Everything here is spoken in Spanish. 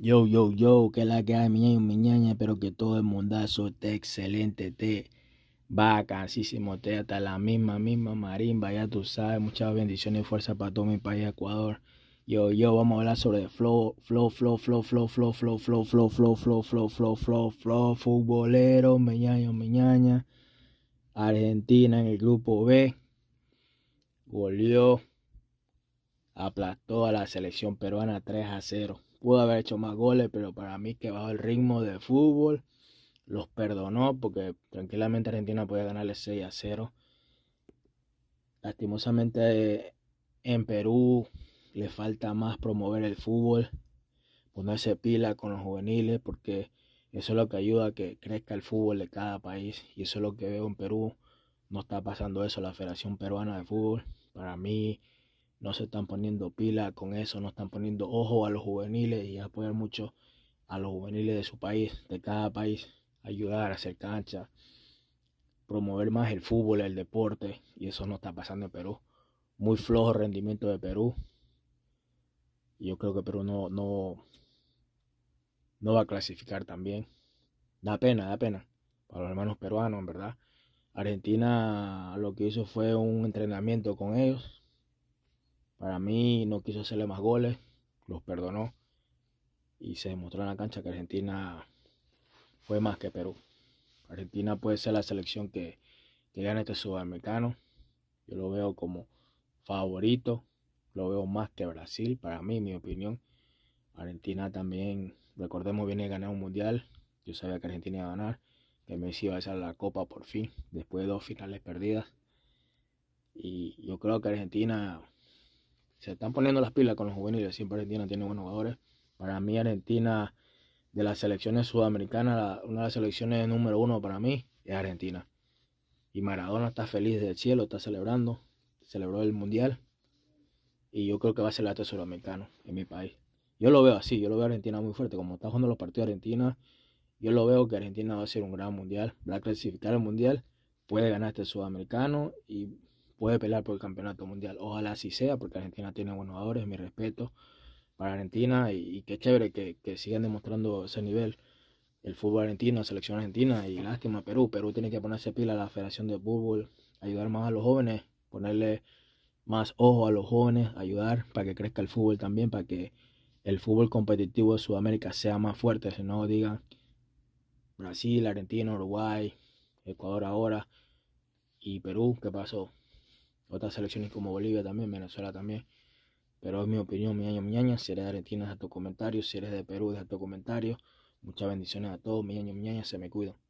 Yo, yo, yo, que la que hay, mi ñaña, mi ñaña, espero que todo el mundazo esté excelente, esté cansísimo esté hasta la misma, misma marimba, ya tú sabes, muchas bendiciones y fuerza para todo mi país, Ecuador. Yo, yo, vamos a hablar sobre flow, flow, flow, flow, flow, flow, flow, flow, flow, flow, flow, flow, flow, flow, flow, futbolero, mi ñaño, mi ñaña. Argentina en el grupo B, goleó, aplastó a la selección peruana 3 a 0 pudo haber hecho más goles, pero para mí que bajo el ritmo de fútbol los perdonó porque tranquilamente Argentina podía ganarle 6 a 0. Lastimosamente en Perú le falta más promover el fútbol, ponerse pila con los juveniles porque eso es lo que ayuda a que crezca el fútbol de cada país y eso es lo que veo en Perú. No está pasando eso la Federación Peruana de Fútbol. Para mí no se están poniendo pila con eso, no están poniendo ojo a los juveniles y apoyar mucho a los juveniles de su país, de cada país, ayudar a hacer cancha, promover más el fútbol, el deporte, y eso no está pasando en Perú. Muy flojo rendimiento de Perú. Yo creo que Perú no, no, no va a clasificar también. Da pena, da pena. Para los hermanos peruanos, en verdad. Argentina lo que hizo fue un entrenamiento con ellos para mí no quiso hacerle más goles, los perdonó y se demostró en la cancha que Argentina fue más que Perú. Argentina puede ser la selección que, gane este sudamericano. Yo lo veo como favorito, lo veo más que Brasil, para mí, mi opinión. Argentina también, recordemos, viene a ganar un mundial. Yo sabía que Argentina iba a ganar, que Messi iba a ser la copa por fin, después de dos finales perdidas. Y yo creo que Argentina se están poniendo las pilas con los juveniles. Siempre Argentina tiene buenos jugadores. Para mí, Argentina, de las selecciones sudamericanas, una de las selecciones número uno para mí es Argentina. Y Maradona está feliz del cielo, está celebrando. Celebró el mundial. Y yo creo que va a ser el arte sudamericano en mi país. Yo lo veo así, yo lo veo Argentina muy fuerte. Como está jugando los partidos de Argentina, yo lo veo que Argentina va a ser un gran mundial. Va a clasificar el mundial, puede ganar este sudamericano y puede pelear por el campeonato mundial. Ojalá así sea, porque Argentina tiene buenos jugadores, mi respeto para Argentina y, qué chévere que, que, sigan demostrando ese nivel. El fútbol argentino, la selección argentina y lástima Perú. Perú tiene que ponerse pila a la Federación de Fútbol, ayudar más a los jóvenes, ponerle más ojo a los jóvenes, ayudar para que crezca el fútbol también, para que el fútbol competitivo de Sudamérica sea más fuerte, si no digan Brasil, Argentina, Uruguay, Ecuador ahora y Perú, ¿qué pasó? otras selecciones como Bolivia también, Venezuela también. Pero es mi opinión, mi año, mi año. Si eres de Argentina, deja tu comentario. Si eres de Perú, deja tu comentario. Muchas bendiciones a todos, mi año, mi Se me cuidan.